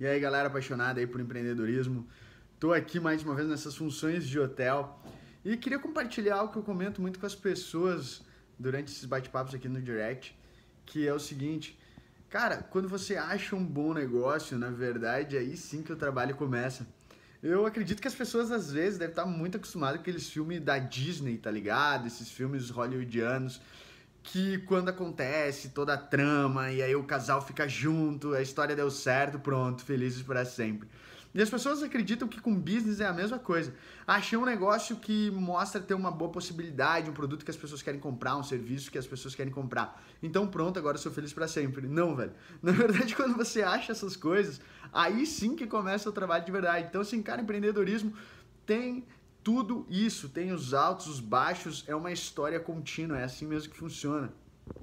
E aí, galera apaixonada aí por empreendedorismo. Tô aqui mais uma vez nessas funções de hotel e queria compartilhar algo que eu comento muito com as pessoas durante esses bate-papos aqui no direct, que é o seguinte, cara, quando você acha um bom negócio, na verdade, aí sim que o trabalho começa. Eu acredito que as pessoas às vezes devem estar muito acostumadas com aqueles filmes da Disney, tá ligado? Esses filmes hollywoodianos que quando acontece toda a trama e aí o casal fica junto, a história deu certo, pronto, felizes para sempre. E as pessoas acreditam que com business é a mesma coisa. Achei um negócio que mostra ter uma boa possibilidade, um produto que as pessoas querem comprar, um serviço que as pessoas querem comprar. Então pronto, agora eu sou feliz para sempre. Não, velho. Na verdade, quando você acha essas coisas, aí sim que começa o trabalho de verdade. Então, assim, cara, empreendedorismo tem tudo isso tem os altos, os baixos, é uma história contínua, é assim mesmo que funciona.